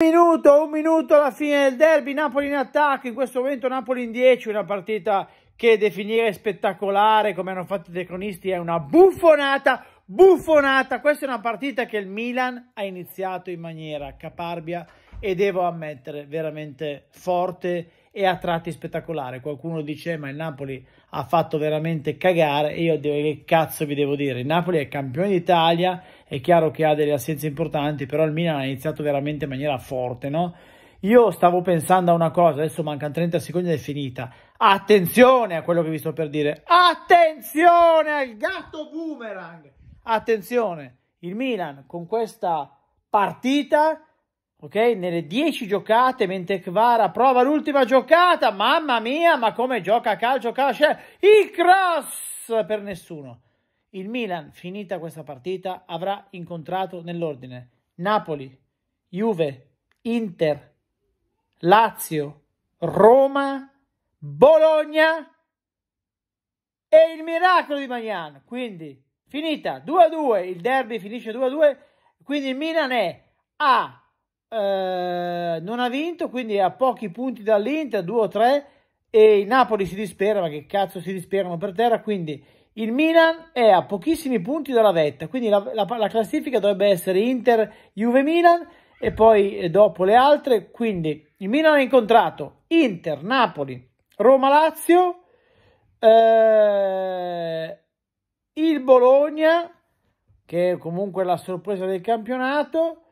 minuto, un minuto alla fine del derby, Napoli in attacco, in questo momento Napoli in 10, una partita che definire spettacolare, come hanno fatto i decronisti, è una buffonata, buffonata, questa è una partita che il Milan ha iniziato in maniera caparbia e devo ammettere veramente forte e a tratti spettacolare. Qualcuno dice ma il Napoli ha fatto veramente cagare e io devo, che cazzo vi devo dire? Il Napoli è campione d'Italia, è chiaro che ha delle assenze importanti, però il Milan ha iniziato veramente in maniera forte, no? Io stavo pensando a una cosa, adesso mancano 30 secondi ed è finita. Attenzione a quello che vi sto per dire. Attenzione al gatto boomerang. Attenzione, il Milan con questa partita ok? Nelle 10 giocate, mentre Kvara prova l'ultima giocata, mamma mia, ma come gioca a calcio, calcio, eh, il cross per nessuno. Il Milan, finita questa partita, avrà incontrato nell'ordine Napoli, Juve, Inter, Lazio, Roma, Bologna e il miracolo di Magnan. Quindi finita 2-2, il derby finisce 2-2, quindi il Milan è A eh, non ha vinto, quindi è a pochi punti dall'Inter, 2 o 3, e il Napoli si dispera, ma che cazzo si disperano per terra, quindi il Milan è a pochissimi punti dalla vetta, quindi la, la, la classifica dovrebbe essere Inter, Juve, Milan e poi eh, dopo le altre, quindi il Milan ha incontrato Inter, Napoli, Roma, Lazio, eh, il Bologna, che è comunque la sorpresa del campionato,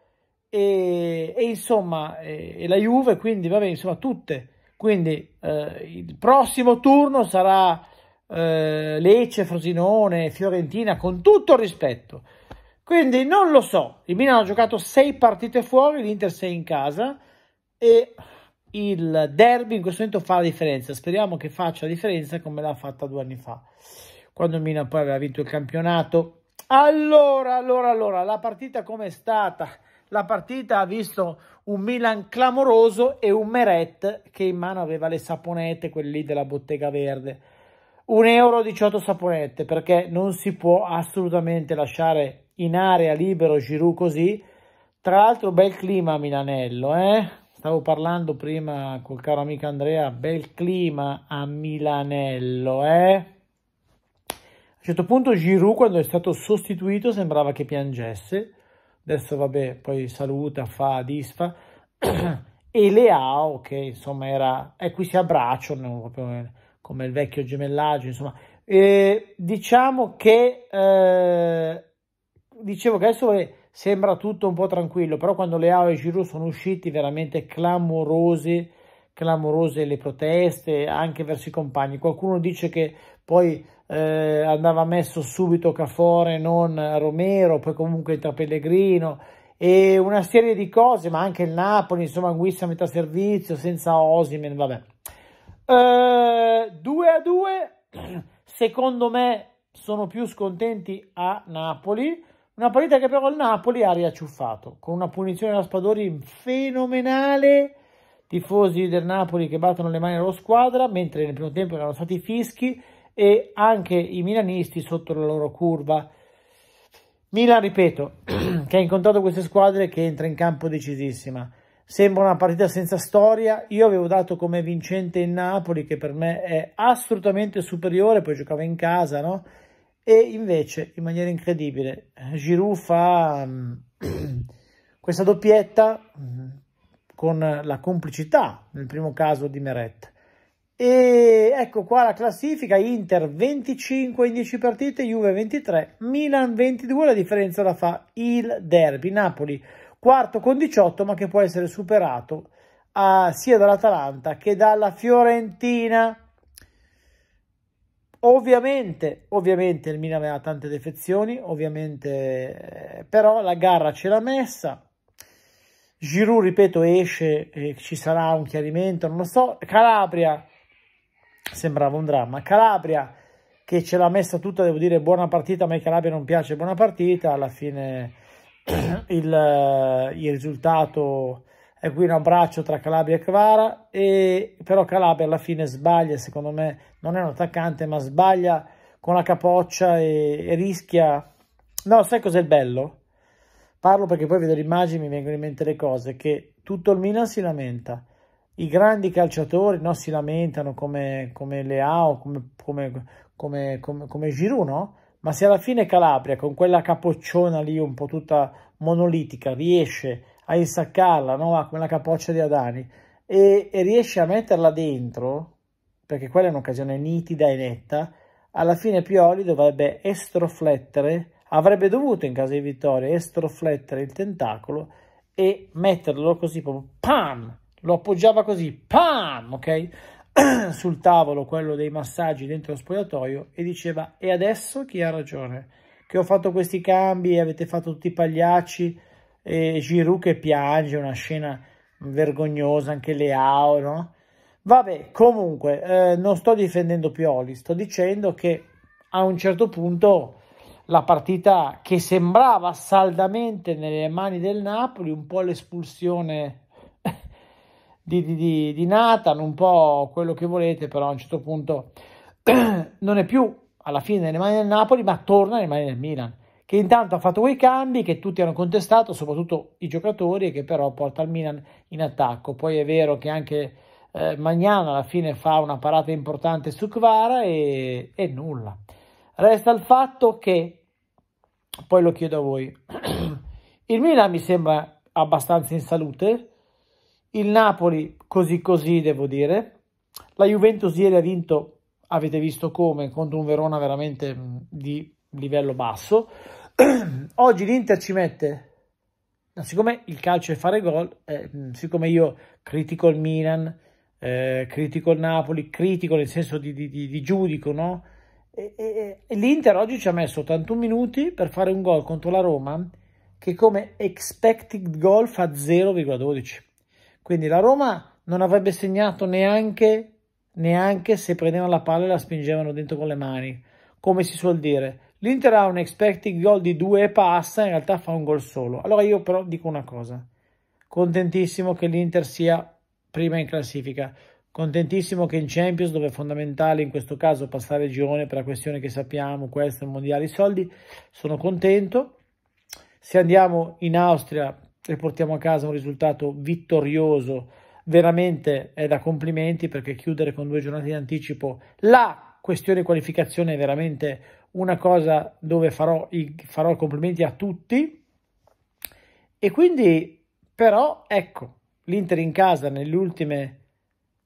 e, e insomma e, e, la Juve, quindi vabbè, insomma tutte. Quindi eh, il prossimo turno sarà eh, Lecce, Frosinone, Fiorentina, con tutto il rispetto. Quindi non lo so, il Milan ha giocato sei partite fuori, l'Inter 6 in casa e il derby in questo momento fa la differenza. Speriamo che faccia la differenza come l'ha fatta due anni fa, quando il Mina poi aveva vinto il campionato. Allora, allora, allora, la partita com'è stata? la partita ha visto un Milan clamoroso e un Meret che in mano aveva le saponette, quelle lì della bottega verde. 1,18 euro saponette perché non si può assolutamente lasciare in area libero Giroud così. Tra l'altro bel clima a Milanello, eh? Stavo parlando prima col caro amico Andrea, bel clima a Milanello, eh? A un certo punto Giroud quando è stato sostituito sembrava che piangesse adesso vabbè, poi saluta, fa, disfa, e Leao che insomma era, e qui si abbracciano come il vecchio gemellaggio, insomma, e diciamo che, eh, dicevo che adesso sembra tutto un po' tranquillo, però quando Leao e Giroud sono usciti veramente clamorosi, clamorose le proteste anche verso i compagni. Qualcuno dice che poi eh, andava messo subito Cafore, non Romero, poi comunque entra Pellegrino e una serie di cose, ma anche il Napoli, insomma, Guissa a metà servizio, senza Osimen, vabbè. 2 eh, a 2, secondo me sono più scontenti a Napoli, una partita che però il Napoli ha riacciuffato, con una punizione da Spadori fenomenale, tifosi del Napoli che battono le mani alla squadra, mentre nel primo tempo erano stati fischi, e anche i milanisti sotto la loro curva. Milan, ripeto, che ha incontrato queste squadre che entra in campo decisissima. Sembra una partita senza storia, io avevo dato come vincente il Napoli che per me è assolutamente superiore, poi giocava in casa, no? E invece, in maniera incredibile, Giroud fa mm, questa doppietta mm, con la complicità, nel primo caso, di Meretta e ecco qua la classifica, Inter 25 in 10 partite, Juve 23, Milan 22, la differenza la fa il derby, Napoli quarto con 18 ma che può essere superato a, sia dall'Atalanta che dalla Fiorentina. Ovviamente, ovviamente il Milan aveva tante defezioni, ovviamente eh, però la gara ce l'ha messa, Giroud, ripeto, esce, eh, ci sarà un chiarimento, non lo so. Calabria sembrava un dramma. Calabria che ce l'ha messa tutta, devo dire buona partita, a me Calabria non piace buona partita, alla fine il, eh, il risultato è qui un abbraccio tra Calabria e Kvara, e, però Calabria alla fine sbaglia, secondo me non è un attaccante, ma sbaglia con la capoccia e, e rischia... No, sai cos'è il bello? Parlo perché poi vedo le immagini e mi vengono in mente le cose, che tutto il Milan si lamenta, i grandi calciatori no, si lamentano come, come Leao, come, come, come, come, come Giroud, no? Ma se alla fine Calabria, con quella capocciona lì un po' tutta monolitica, riesce a insaccarla, no? Ah, come la capoccia di Adani, e, e riesce a metterla dentro, perché quella è un'occasione nitida e netta, alla fine Pioli dovrebbe estroflettere, avrebbe dovuto in caso di vittoria estroflettere il tentacolo e metterlo così proprio PAM! lo appoggiava così, pam, ok? sul tavolo, quello dei massaggi dentro lo spogliatoio e diceva e adesso chi ha ragione? Che ho fatto questi cambi e avete fatto tutti i pagliacci e Giroud che piange, una scena vergognosa, anche Leao, no? Vabbè, comunque, eh, non sto difendendo Pioli, sto dicendo che a un certo punto la partita che sembrava saldamente nelle mani del Napoli, un po' l'espulsione di, di, di, di Nathan, un po' quello che volete, però a un certo punto non è più alla fine nelle mani del Napoli, ma torna nelle mani del Milan, che intanto ha fatto quei cambi che tutti hanno contestato, soprattutto i giocatori, e che però porta il Milan in attacco. Poi è vero che anche eh, Magnano alla fine fa una parata importante su Kvara e, e nulla. Resta il fatto che, poi lo chiedo a voi, il Milan mi sembra abbastanza in salute, il Napoli così così devo dire. La Juventus ieri ha vinto, avete visto come, contro un Verona veramente di livello basso. Oggi l'Inter ci mette, siccome il calcio è fare gol, eh, siccome io critico il Milan, eh, critico il Napoli, critico nel senso di, di, di, di giudico, no? E, e, e L'Inter oggi ci ha messo 81 minuti per fare un gol contro la Roma che come expected goal fa 0,12 quindi la Roma non avrebbe segnato neanche, neanche se prendevano la palla e la spingevano dentro con le mani, come si suol dire. L'Inter ha un expected goal di due e passa, in realtà fa un gol solo. Allora io però dico una cosa, contentissimo che l'Inter sia prima in classifica, contentissimo che in Champions, dove è fondamentale in questo caso passare il girone per la questione che sappiamo, questo, il mondiale, i soldi, sono contento. Se andiamo in Austria e portiamo a casa un risultato vittorioso, veramente è da complimenti perché chiudere con due giornate di anticipo la questione qualificazione è veramente una cosa dove farò i, farò i complimenti a tutti. E quindi, però, ecco, l'Inter in casa nelle ultime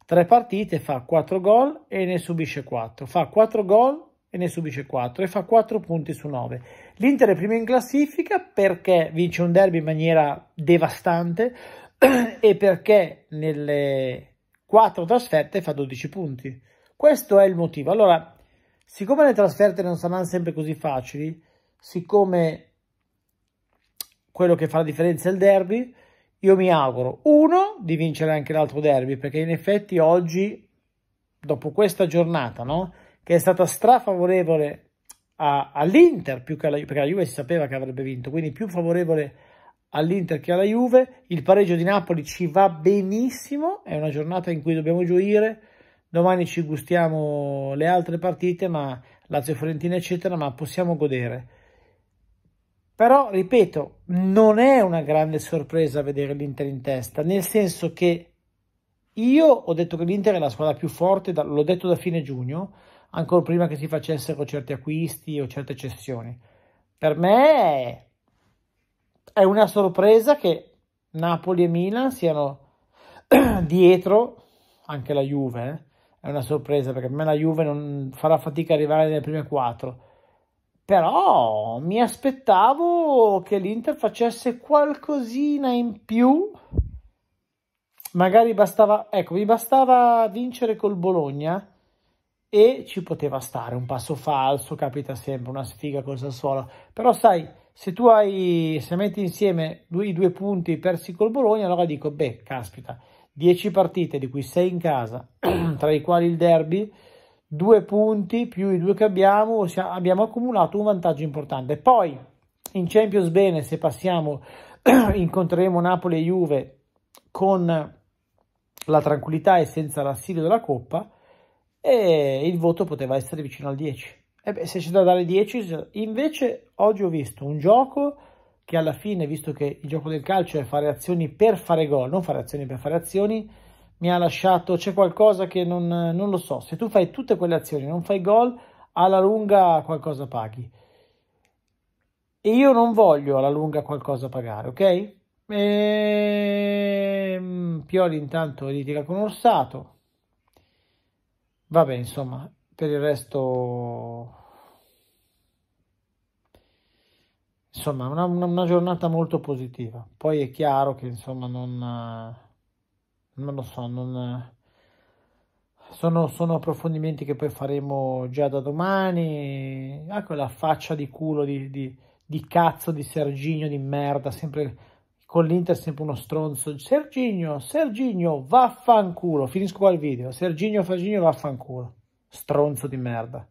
tre partite fa 4 gol e ne subisce 4. Fa 4 gol e ne subisce 4 e fa 4 punti su 9. L'Inter è prima in classifica perché vince un derby in maniera devastante e perché nelle 4 trasferte fa 12 punti. Questo è il motivo. Allora, siccome le trasferte non saranno sempre così facili, siccome quello che fa la differenza è il derby, io mi auguro, uno, di vincere anche l'altro derby, perché in effetti oggi, dopo questa giornata, no? che è stata strafavorevole all'Inter, più che alla, Juve, perché la Juve si sapeva che avrebbe vinto, quindi più favorevole all'Inter che alla Juve. Il pareggio di Napoli ci va benissimo, è una giornata in cui dobbiamo gioire. Domani ci gustiamo le altre partite, ma Lazio Fiorentina, eccetera, ma possiamo godere. Però, ripeto, non è una grande sorpresa vedere l'Inter in testa, nel senso che io ho detto che l'Inter è la squadra più forte, l'ho detto da fine giugno, ancora prima che si facessero certi acquisti o certe cessioni. Per me è una sorpresa che Napoli e Milan siano dietro anche la Juve. Eh. È una sorpresa perché per me la Juve non farà fatica a arrivare nelle prime quattro. Però mi aspettavo che l'Inter facesse qualcosina in più. Magari bastava, ecco, mi bastava vincere col Bologna e ci poteva stare un passo falso, capita sempre una sfiga col Sassuolo, però sai, se tu hai, se metti insieme due, i due punti persi col Bologna, allora dico, beh, caspita, 10 partite di cui sei in casa, tra i quali il derby, due punti più i due che abbiamo, abbiamo accumulato un vantaggio importante. Poi in Champions bene, se passiamo, incontreremo Napoli e Juve con la tranquillità e senza l'assilio della Coppa, e il voto poteva essere vicino al 10. E beh, se c'è da dare 10, invece oggi ho visto un gioco che alla fine, visto che il gioco del calcio è fare azioni per fare gol, non fare azioni per fare azioni, mi ha lasciato, c'è qualcosa che non, non lo so, se tu fai tutte quelle azioni, non fai gol, alla lunga qualcosa paghi. E io non voglio alla lunga qualcosa pagare, ok? E... Ehm, Pioli intanto litiga con Orsato, Vabbè, insomma, per il resto... Insomma, una, una giornata molto positiva. Poi è chiaro che, insomma, non... Eh, non lo so, non... Eh, sono, sono, approfondimenti che poi faremo già da domani. Ecco la faccia di culo di, di, di cazzo di Serginio di merda, sempre con l'Inter sempre uno stronzo. Serginio, Serginio, vaffanculo. Finisco qua il video. Serginio Faginio, vaffanculo. Stronzo di merda.